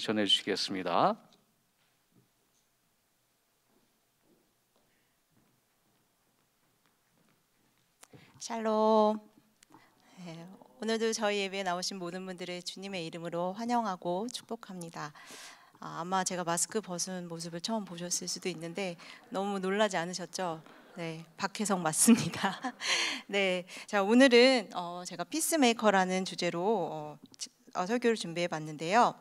전해 주시겠습니다. 샬롬. 네, 오늘도 저희 예배에 나오신 모든 분들을 주님의 이름으로 환영하고 축복합니다. 아, 아마 제가 마스크 벗은 모습을 처음 보셨을 수도 있는데 너무 놀라지 않으셨죠? 네, 박혜성 맞습니다. 네, 자 오늘은 어, 제가 피스메이커라는 주제로 어, 어, 설교를 준비해 봤는데요.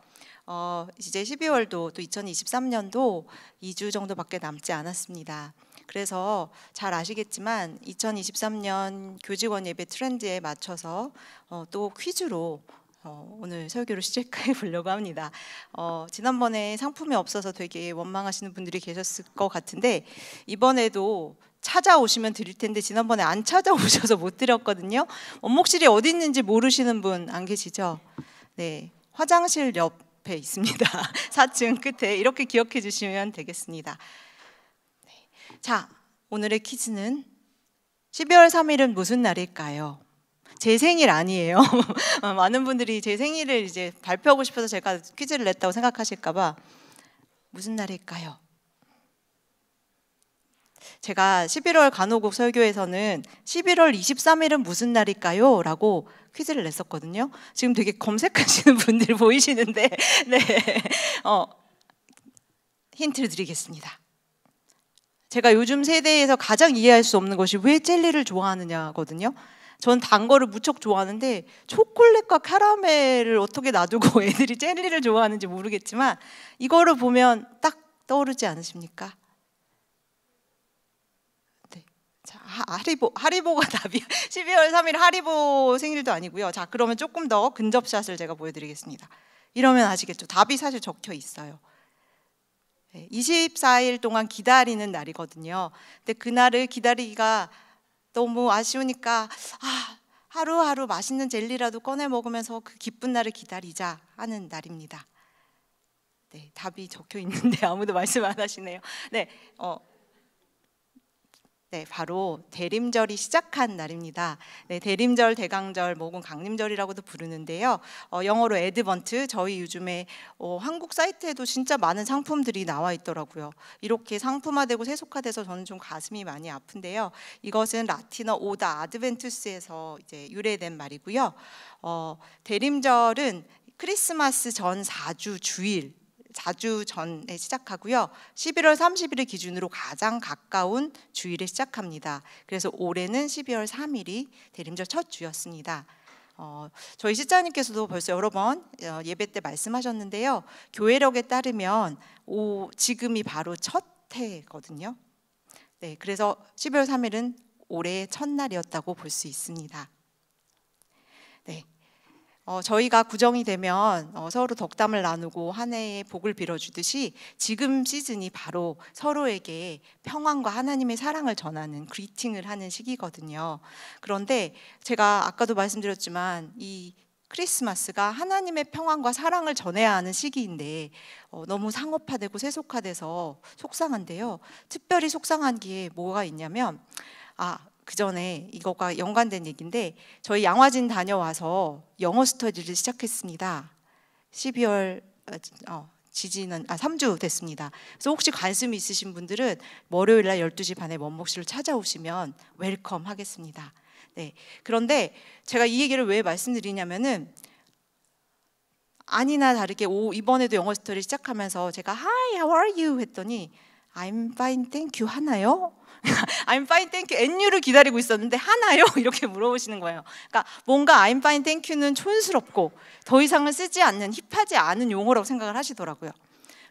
어, 이제 12월도 또 2023년도 2주 정도밖에 남지 않았습니다. 그래서 잘 아시겠지만 2023년 교직원 예배 트렌드에 맞춰서 어, 또 퀴즈로 어, 오늘 설교를 시작해 보려고 합니다. 어, 지난번에 상품이 없어서 되게 원망하시는 분들이 계셨을 것 같은데 이번에도 찾아오시면 드릴 텐데 지난번에 안 찾아오셔서 못 드렸거든요. 원목실이 어디 있는지 모르시는 분 안 계시죠? 네, 화장실 옆 옆에 있습니다. 4층 끝에 이렇게 기억해 주시면 되겠습니다. 네. 자, 오늘의 퀴즈는 12월 3일은 무슨 날일까요? 제 생일 아니에요. 어, 많은 분들이 제 생일을 이제 발표하고 싶어서 제가 퀴즈를 냈다고 생각하실까봐 무슨 날일까요? 제가 11월 간호국 설교에서는 11월 23일은 무슨 날일까요? 라고 퀴즈를 냈었거든요. 지금 되게 검색하시는 분들 보이시는데, 네. 어, 힌트를 드리겠습니다. 제가 요즘 세대에서 가장 이해할 수 없는 것이 왜 젤리를 좋아하느냐거든요. 전단 거를 무척 좋아하는데 초콜릿과 카라멜을 어떻게 놔두고 애들이 젤리를 좋아하는지 모르겠지만 이거를 보면 딱 떠오르지 않으십니까? 자, 하리보 하리보가 답이 12월 3일 하리보 생일도 아니고요. 자, 그러면 조금 더 근접샷을 제가 보여드리겠습니다. 이러면 아시겠죠? 답이 사실 적혀 있어요. 24일 동안 기다리는 날이거든요. 근데 그날을 기다리기가 너무 아쉬우니까 아, 하루하루 맛있는 젤리라도 꺼내 먹으면서 그 기쁜 날을 기다리자 하는 날입니다. 네, 답이 적혀 있는데 아무도 말씀 안 하시네요. 네, 어, 네, 바로 대림절이 시작한 날입니다. 네, 대림절, 대강절, 모은 강림절이라고도 부르는데요. 어, 영어로 에드번트, 저희 요즘에 어, 한국 사이트에도 진짜 많은 상품들이 나와 있더라고요. 이렇게 상품화되고 세속화돼서 저는 좀 가슴이 많이 아픈데요. 이것은 라틴어 오다 아드벤투스에서 이제 유래된 말이고요. 어, 대림절은 크리스마스 전 4주 주일 자주 전에 시작하고요. 11월 30일을 기준으로 가장 가까운 주일에 시작합니다. 그래서 올해는 12월 3일이 대림절 첫 주였습니다. 어, 저희 시장님께서도 벌써 여러 번 어, 예배 때 말씀하셨는데요. 교회력에 따르면 오, 지금이 바로 첫 해거든요. 네, 그래서 12월 3일은 올해의 첫날이었다고 볼 수 있습니다. 네, 어, 저희가 구정이 되면 어, 서로 덕담을 나누고 한 해의 복을 빌어주듯이 지금 시즌이 바로 서로에게 평안과 하나님의 사랑을 전하는 그리팅을 하는 시기거든요. 그런데 제가 아까도 말씀드렸지만 이 크리스마스가 하나님의 평안과 사랑을 전해야 하는 시기인데 어, 너무 상업화되고 세속화돼서 속상한데요. 특별히 속상한 게 뭐가 있냐면 아그 전에 이것과 연관된 얘기인데 저희 양화진 다녀와서 영어 스터디를 시작했습니다. 12월 어, 어, 지지는 아 3주 됐습니다. 그래서 혹시 관심 있으신 분들은 월요일 날 12시 반에 원목실을 찾아오시면 웰컴 하겠습니다. 네. 그런데 제가 이 얘기를 왜 말씀드리냐면은 아니나 다르게 오 이번에도 영어 스토리 시작하면서 제가 Hi, how are you 했더니 I'm fine, thank you 하나요? I'm fine, thank you. n u 를 기다리고 있었는데 하나요? 이렇게 물어보시는 거예요. 그러니까 뭔가 I'm fine, thank you는 촌스럽고 더 이상은 쓰지 않는 힙하지 않은 용어라고 생각을 하시더라고요.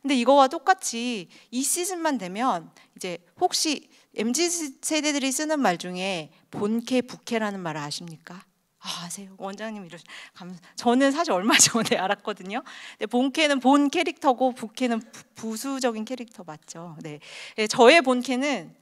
근데 이거와 똑같이 이 시즌만 되면 이제 혹시 MZ 세대들이 쓰는 말 중에 본캐, 부캐라는 말을 아십니까? 아, 아세요? 원장님 이러 시감 저는 사실 얼마 전에 알았거든요. 근데 본캐는 본 캐릭터고 부캐는 부, 수적인 캐릭터 맞죠? 네. 네 저의 본캐는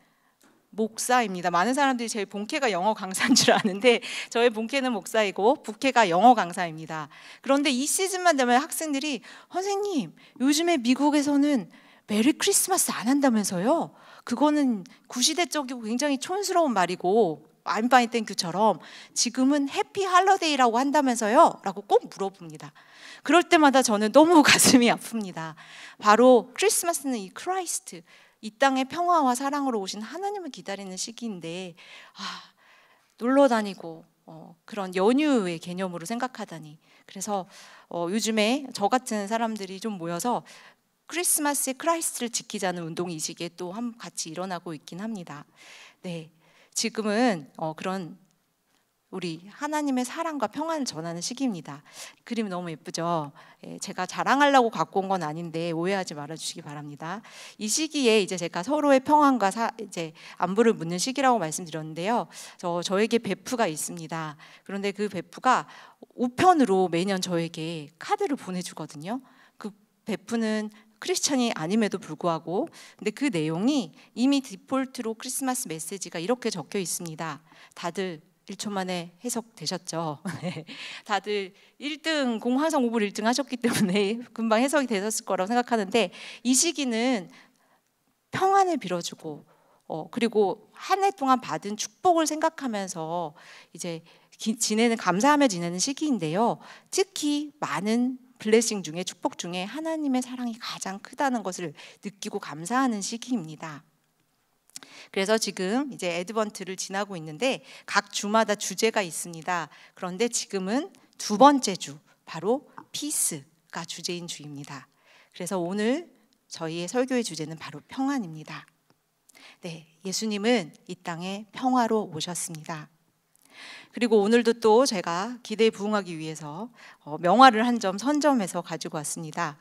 목사입니다. 많은 사람들이 제 본캐가 영어 강사인 줄 아는데 저의 본캐는 목사이고 부캐가 영어 강사입니다. 그런데 이 시즌만 되면 학생들이 선생님 요즘에 미국에서는 메리 크리스마스 안 한다면서요? 그거는 구시대적이고 굉장히 촌스러운 말이고 안바이 땡큐처럼 지금은 해피 할러데이라고 한다면서요? 라고 꼭 물어봅니다. 그럴 때마다 저는 너무 가슴이 아픕니다. 바로 크리스마스는 이 크라이스트, 이 땅에 평화와 사랑으로 오신 하나님을 기다리는 시기인데 아, 놀러 다니고 어, 그런 연휴의 개념으로 생각하다니 그래서 어, 요즘에 저 같은 사람들이 좀 모여서 크리스마스에 크라이스트를 지키자는 운동이 이 시기에 또 한, 같이 일어나고 있긴 합니다. 네, 지금은 어, 그런 우리 하나님의 사랑과 평안을 전하는 시기입니다. 그림 너무 예쁘죠. 예, 제가 자랑하려고 갖고 온 건 아닌데 오해하지 말아주시기 바랍니다. 이 시기에 이제 제가 서로의 평안과 사, 이제 안부를 묻는 시기라고 말씀드렸는데요. 저 저에게 베프가 있습니다. 그런데 그 베프가 우편으로 매년 저에게 카드를 보내주거든요. 그 베프는 크리스천이 아님에도 불구하고 근데 그 내용이 이미 디폴트로 크리스마스 메시지가 이렇게 적혀 있습니다. 다들 1초 만에 해석되셨죠. 다들 1등 공화성 오불 1등 하셨기 때문에 금방 해석이 되셨을 거라고 생각하는데 이 시기는 평안을 빌어주고 어, 그리고 한 해 동안 받은 축복을 생각하면서 이제 기, 지내는 감사하며 지내는 시기인데요. 특히 많은 블레싱 중에 축복 중에 하나님의 사랑이 가장 크다는 것을 느끼고 감사하는 시기입니다. 그래서 지금 이제 에드번트를 지나고 있는데 각 주마다 주제가 있습니다. 그런데 지금은 두 번째 주 바로 피스가 주제인 주입니다. 그래서 오늘 저희의 설교의 주제는 바로 평안입니다. 네, 예수님은 이 땅에 평화로 오셨습니다. 그리고 오늘도 또 제가 기대에 부응하기 위해서 어, 명화를 한 점 선점해서 가지고 왔습니다.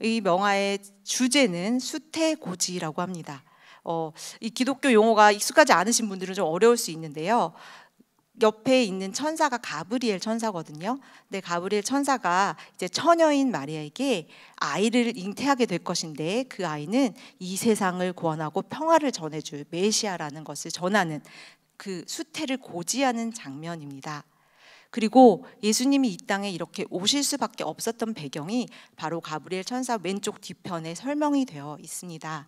이 명화의 주제는 수태고지라고 합니다. 어, 이 기독교 용어가 익숙하지 않으신 분들은 좀 어려울 수 있는데요. 옆에 있는 천사가 가브리엘 천사거든요. 근데 가브리엘 천사가 이제 처녀인 마리아에게 아이를 잉태하게 될 것인데 그 아이는 이 세상을 구원하고 평화를 전해줄 메시아라는 것을 전하는 그 수태를 고지하는 장면입니다. 그리고 예수님이 이 땅에 이렇게 오실 수밖에 없었던 배경이 바로 가브리엘 천사 왼쪽 뒤편에 설명이 되어 있습니다.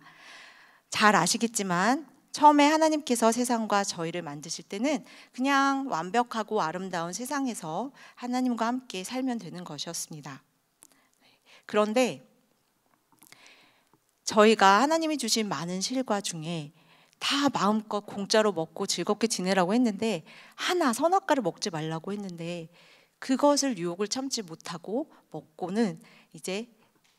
잘 아시겠지만 처음에 하나님께서 세상과 저희를 만드실 때는 그냥 완벽하고 아름다운 세상에서 하나님과 함께 살면 되는 것이었습니다. 그런데 저희가 하나님이 주신 많은 실과 중에 다 마음껏 공짜로 먹고 즐겁게 지내라고 했는데 하나 선악과를 먹지 말라고 했는데 그것을 유혹을 참지 못하고 먹고는 이제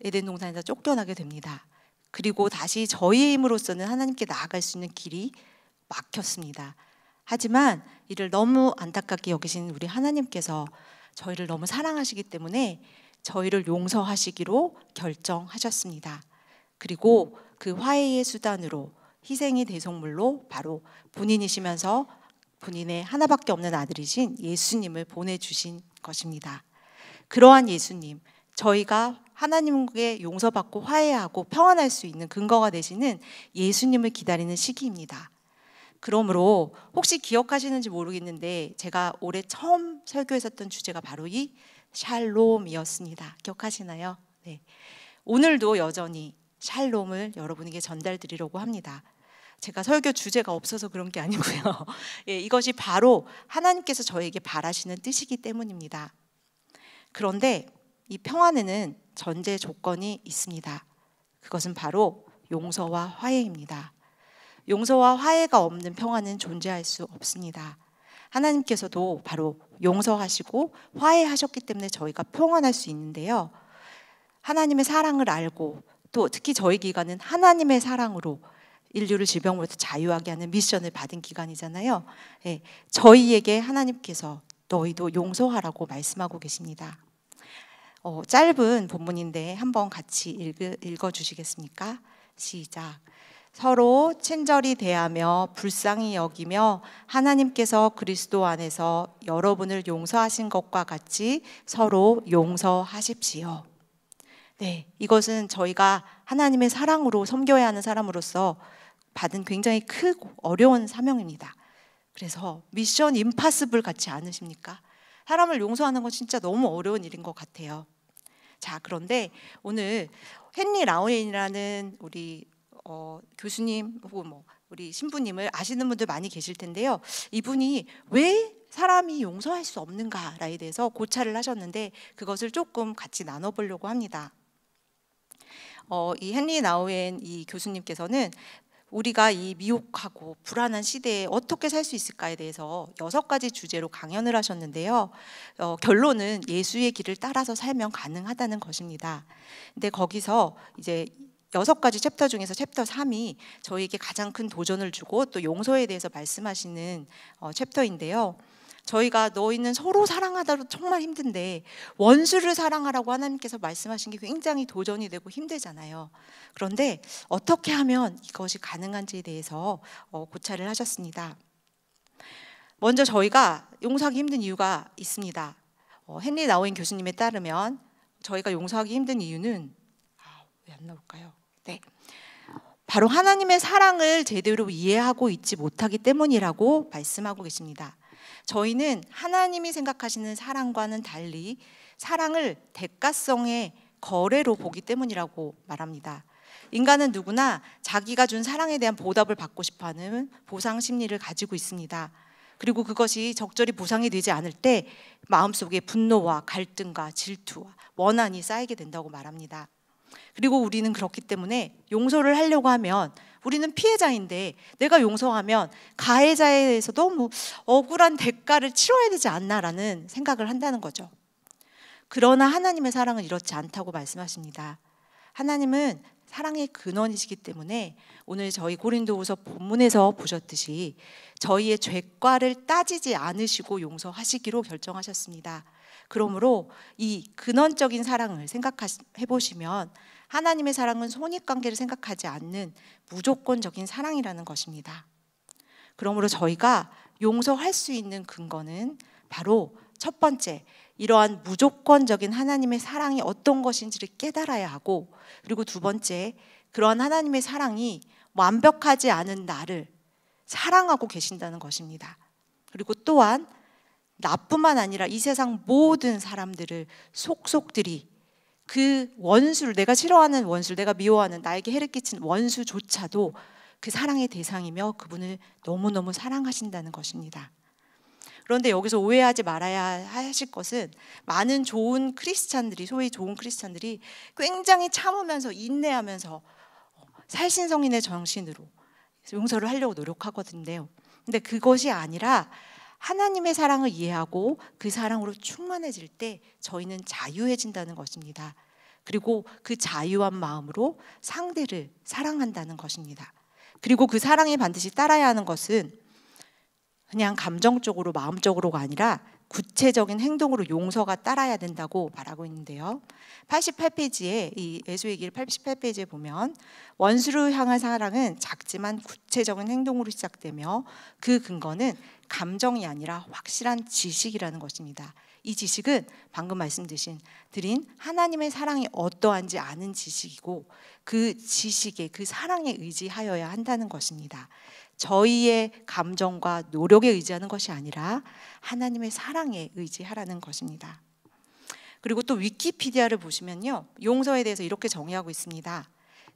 에덴 동산에서 쫓겨나게 됩니다. 그리고 다시 저희의 힘으로서는 하나님께 나아갈 수 있는 길이 막혔습니다. 하지만 이를 너무 안타깝게 여기신 우리 하나님께서 저희를 너무 사랑하시기 때문에 저희를 용서하시기로 결정하셨습니다. 그리고 그 화해의 수단으로 희생의 대속물로 바로 본인이시면서 본인의 하나밖에 없는 아들이신 예수님을 보내주신 것입니다. 그러한 예수님, 저희가 하나님께 용서받고 화해하고 평안할 수 있는 근거가 되시는 예수님을 기다리는 시기입니다. 그러므로 혹시 기억하시는지 모르겠는데 제가 올해 처음 설교했었던 주제가 바로 이 샬롬이었습니다. 기억하시나요? 네. 오늘도 여전히 샬롬을 여러분에게 전달드리려고 합니다. 제가 설교 주제가 없어서 그런 게 아니고요. 예, 이것이 바로 하나님께서 저에게 바라시는 뜻이기 때문입니다. 그런데 이 평안에는 전제 조건이 있습니다. 그것은 바로 용서와 화해입니다. 용서와 화해가 없는 평화는 존재할 수 없습니다. 하나님께서도 바로 용서하시고 화해하셨기 때문에 저희가 평안할 수 있는데요. 하나님의 사랑을 알고 또 특히 저희 기간은 하나님의 사랑으로 인류를 질병으로부터 자유하게 하는 미션을 받은 기간이잖아요. 예, 저희에게 하나님께서 너희도 용서하라고 말씀하고 계십니다. 어, 짧은 본문인데 한번 같이 읽어 주시겠습니까? 시작. 서로 친절히 대하며 불쌍히 여기며 하나님께서 그리스도 안에서 여러분을 용서하신 것과 같이 서로 용서하십시오. 네, 이것은 저희가 하나님의 사랑으로 섬겨야 하는 사람으로서 받은 굉장히 크고 어려운 사명입니다. 그래서 미션 임파스블 같지 않으십니까? 사람을 용서하는 건 진짜 너무 어려운 일인 것 같아요. 자, 그런데 오늘 헨리 라우엔이라는 우리 어, 교수님 혹은 뭐 우리 신부님을 아시는 분들 많이 계실 텐데요. 이분이 왜 사람이 용서할 수없는가에 대해서 고찰을 하셨는데 그것을 조금 같이 나눠보려고 합니다. 어, 이 헨리 나우엔 이 교수님께서는 우리가 이 미혹하고 불안한 시대에 어떻게 살 수 있을까에 대해서 여섯 가지 주제로 강연을 하셨는데요. 어, 결론은 예수의 길을 따라서 살면 가능하다는 것입니다. 근데 거기서 이제 여섯 가지 챕터 중에서 챕터 3이 저희에게 가장 큰 도전을 주고 또 용서에 대해서 말씀하시는 어, 챕터인데요. 저희가 너희는 서로 사랑하다로 정말 힘든데 원수를 사랑하라고 하나님께서 말씀하신 게 굉장히 도전이 되고 힘들잖아요. 그런데 어떻게 하면 이것이 가능한지에 대해서 어, 고찰을 하셨습니다. 먼저 저희가 용서하기 힘든 이유가 있습니다. 어, 헨리 나우인 교수님에 따르면 저희가 용서하기 힘든 이유는 아, 왜안 나올까요? 네. 바로 하나님의 사랑을 제대로 이해하고 있지 못하기 때문이라고 말씀하고 계십니다. 저희는 하나님이 생각하시는 사랑과는 달리 사랑을 대가성의 거래로 보기 때문이라고 말합니다. 인간은 누구나 자기가 준 사랑에 대한 보답을 받고 싶어하는 보상 심리를 가지고 있습니다. 그리고 그것이 적절히 보상이 되지 않을 때 마음속에 분노와 갈등과 질투와 원한이 쌓이게 된다고 말합니다. 그리고 우리는 그렇기 때문에 용서를 하려고 하면 우리는 피해자인데 내가 용서하면 가해자에 대해서도 뭐 억울한 대가를 치러야 되지 않나라는 생각을 한다는 거죠. 그러나 하나님의 사랑은 이렇지 않다고 말씀하십니다. 하나님은 사랑의 근원이시기 때문에 오늘 저희 고린도후서 본문에서 보셨듯이 저희의 죄과를 따지지 않으시고 용서하시기로 결정하셨습니다. 그러므로 이 근원적인 사랑을 생각해 보시면 하나님의 사랑은 손익 관계를 생각하지 않는 무조건적인 사랑이라는 것입니다. 그러므로 저희가 용서할 수 있는 근거는 바로 첫 번째, 이러한 무조건적인 하나님의 사랑이 어떤 것인지를 깨달아야 하고, 그리고 두 번째, 그러한 하나님의 사랑이 완벽하지 않은 나를 사랑하고 계신다는 것입니다. 그리고 또한 나뿐만 아니라 이 세상 모든 사람들을 속속들이 그 원수를 내가 싫어하는 원수를 내가 미워하는 나에게 해를 끼친 원수조차도 그 사랑의 대상이며 그분을 너무너무 사랑하신다는 것입니다. 그런데 여기서 오해하지 말아야 하실 것은 많은 좋은 크리스찬들이 소위 좋은 크리스찬들이 굉장히 참으면서 인내하면서 살신성인의 정신으로 용서를 하려고 노력하거든요. 근데 그것이 아니라 하나님의 사랑을 이해하고 그 사랑으로 충만해질 때 저희는 자유해진다는 것입니다. 그리고 그 자유한 마음으로 상대를 사랑한다는 것입니다. 그리고 그 사랑이 반드시 따라야 하는 것은 그냥 감정적으로 마음적으로가 아니라 구체적인 행동으로 용서가 따라야 된다고 말하고 있는데요. 88페이지에 이 예수의 길 88페이지에 보면 원수를 향한 사랑은 작지만 구체적인 행동으로 시작되며 그 근거는 감정이 아니라 확실한 지식이라는 것입니다. 이 지식은 방금 말씀드린 드린 하나님의 사랑이 어떠한지 아는 지식이고 그 지식에 그 사랑에 의지하여야 한다는 것입니다. 저희의 감정과 노력에 의지하는 것이 아니라 하나님의 사랑에 의지하라는 것입니다. 그리고 또 위키피디아를 보시면요. 용서에 대해서 이렇게 정의하고 있습니다.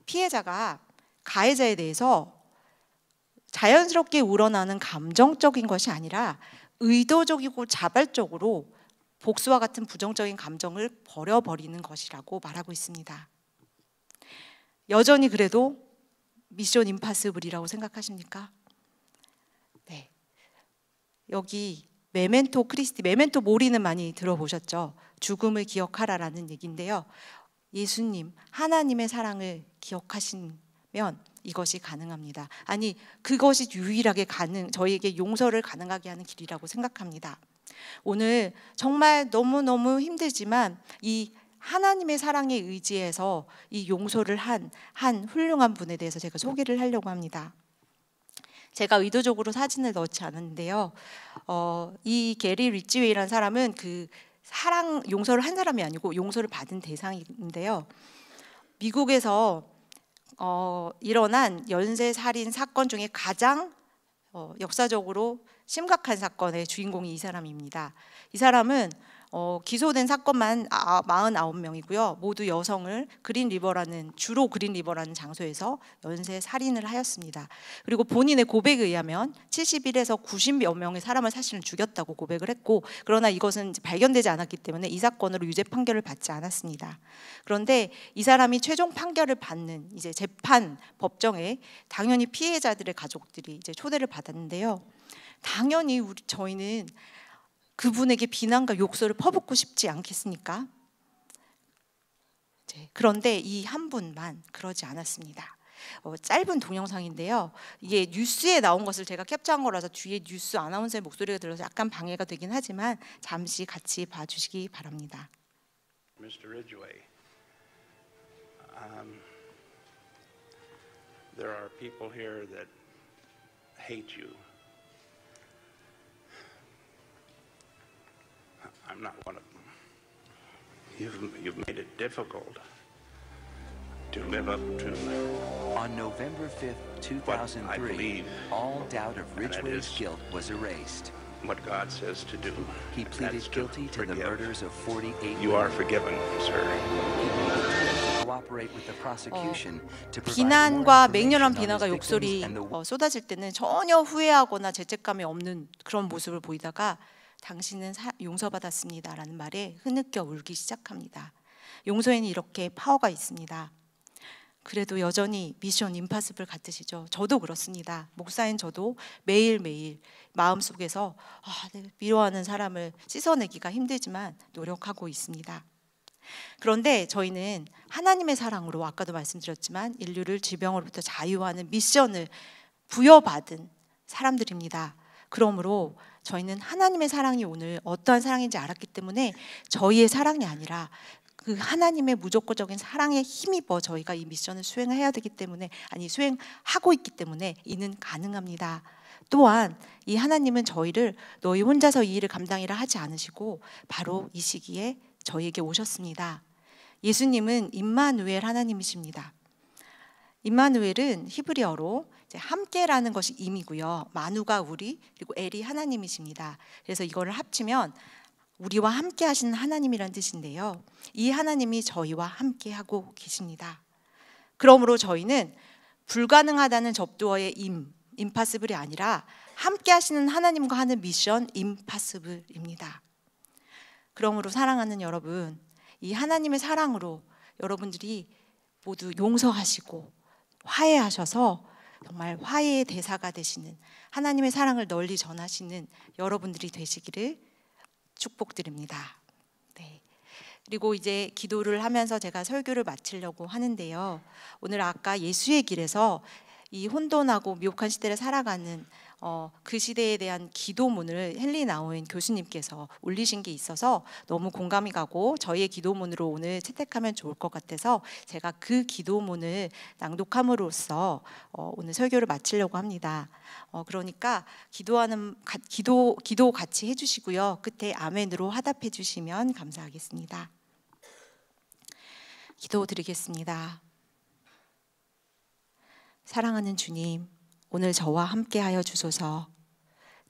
피해자가 가해자에 대해서 자연스럽게 우러나는 감정적인 것이 아니라 의도적이고 자발적으로 복수와 같은 부정적인 감정을 버려버리는 것이라고 말하고 있습니다. 여전히 그래도 미션 임파서블이라고 생각하십니까? 네. 여기 메멘토 크리스티, 메멘토 모리는 많이 들어보셨죠? 죽음을 기억하라라는 얘기인데요. 예수님, 하나님의 사랑을 기억하시면 이것이 가능합니다. 아니, 그것이 유일하게 가능, 저희에게 용서를 가능하게 하는 길이라고 생각합니다. 오늘 정말 너무너무 힘들지만 이 하나님의 사랑에 의지해서 이 용서를 한 한 훌륭한 분에 대해서 제가 소개를 하려고 합니다. 제가 의도적으로 사진을 넣지 않았는데요. 어, 이 게리 리치웨이라는 사람은 그 사랑 용서를 한 사람이 아니고 용서를 받은 대상인데요. 미국에서 어, 일어난 연쇄 살인 사건 중에 가장 어, 역사적으로 심각한 사건의 주인공이 이 사람입니다. 이 사람은 어, 기소된 사건만 49명이고요. 아, 아, 모두 여성을 그린리버라는 주로 그린리버라는 장소에서 연쇄 살인을 하였습니다. 그리고 본인의 고백에 의하면 71에서 90여 명의 사람을 사실은 죽였다고 고백을 했고 그러나 이것은 발견되지 않았기 때문에 이 사건으로 유죄 판결을 받지 않았습니다. 그런데 이 사람이 최종 판결을 받는 이제 재판 법정에 당연히 피해자들의 가족들이 이제 초대를 받았는데요. 당연히 우리 저희는 그분에게 비난과 욕설을 퍼붓고 싶지 않겠습니까? 네, 그런데 이 한 분만 그러지 않았습니다. 어, 짧은 동영상인데요. 이게 뉴스에 나온 것을 제가 캡처한 거라서 뒤에 뉴스 아나운서의 목소리가 들려서 약간 방해가 되긴 하지만 잠시 같이 봐주시기 바랍니다. Mr. Ridgway, um, there are people here that hate you. I'm not one of them. You've, you've made it difficult to live up to. On November 5th, 2003, believe, all doubt of Ridgway's guilt was erased. What God says to do. He pleaded guilty to, to the murders of 48. You are forgiven, sir. 어, 비난과 맹렬한 비난과 욕설이 쏟아질 때는 전혀 후회하거나 죄책감이 없는 그런 모습을 보이다가 당신은 사, 용서받았습니다라는 말에 흐느껴 울기 시작합니다. 용서에는 이렇게 파워가 있습니다. 그래도 여전히 미션 임파스블 같으시죠? 저도 그렇습니다. 목사인 저도 매일매일 마음속에서 아, 네, 미워하는 사람을 씻어내기가 힘들지만 노력하고 있습니다. 그런데 저희는 하나님의 사랑으로 아까도 말씀드렸지만 인류를 질병으로부터 자유하는 미션을 부여받은 사람들입니다. 그러므로 저희는 하나님의 사랑이 오늘 어떠한 사랑인지 알았기 때문에 저희의 사랑이 아니라 그 하나님의 무조건적인 사랑에 힘입어 저희가 이 미션을 수행 해야 되기 때문에 아니 수행하고 있기 때문에 이는 가능합니다. 또한 이 하나님은 저희를 너희 혼자서 이 일을 감당이라 하지 않으시고 바로 이 시기에 저희에게 오셨습니다. 예수님은 임마누엘 하나님이십니다. 임마누엘은 히브리어로 함께라는 것이 임이고요. 마누가 우리 그리고 엘이 하나님이십니다. 그래서 이거를 합치면 우리와 함께 하시는 하나님이란 뜻인데요. 이 하나님이 저희와 함께 하고 계십니다. 그러므로 저희는 불가능하다는 접두어의 임, 임파스블이 아니라 함께 하시는 하나님과 하는 미션 임파스블입니다. 그러므로 사랑하는 여러분, 이 하나님의 사랑으로 여러분들이 모두 용서하시고 화해하셔서 정말 화해의 대사가 되시는 하나님의 사랑을 널리 전하시는 여러분들이 되시기를 축복드립니다. 네. 그리고 이제 기도를 하면서 제가 설교를 마치려고 하는데요. 오늘 아까 예수의 길에서 이 혼돈하고 미혹한 시대를 살아가는 어, 그 시대에 대한 기도문을 헨리 나우인 교수님께서 올리신 게 있어서 너무 공감이 가고 저희의 기도문으로 오늘 채택하면 좋을 것 같아서 제가 그 기도문을 낭독함으로써 어, 오늘 설교를 마치려고 합니다. 어, 그러니까 기도하는 가, 기도 기도 같이 해주시고요. 끝에 아멘으로 화답해 주시면 감사하겠습니다. 기도 드리겠습니다. 사랑하는 주님. 오늘 저와 함께하여 주소서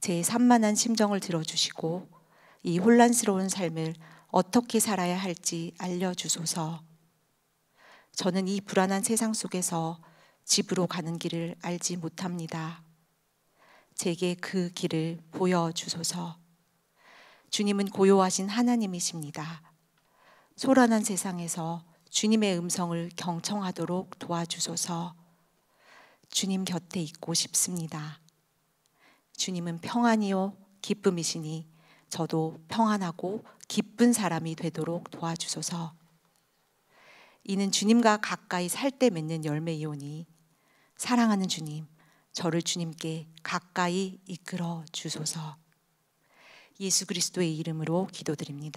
제 산만한 심정을 들어주시고 이 혼란스러운 삶을 어떻게 살아야 할지 알려주소서 저는 이 불안한 세상 속에서 집으로 가는 길을 알지 못합니다. 제게 그 길을 보여주소서. 주님은 고요하신 하나님이십니다. 소란한 세상에서 주님의 음성을 경청하도록 도와주소서. 주님 곁에 있고 싶습니다. 주님은 평안이요 기쁨이시니 저도 평안하고 기쁜 사람이 되도록 도와주소서. 이는 주님과 가까이 살 때 맺는 열매이오니 사랑하는 주님, 저를 주님께 가까이 이끌어 주소서. 예수 그리스도의 이름으로 기도드립니다.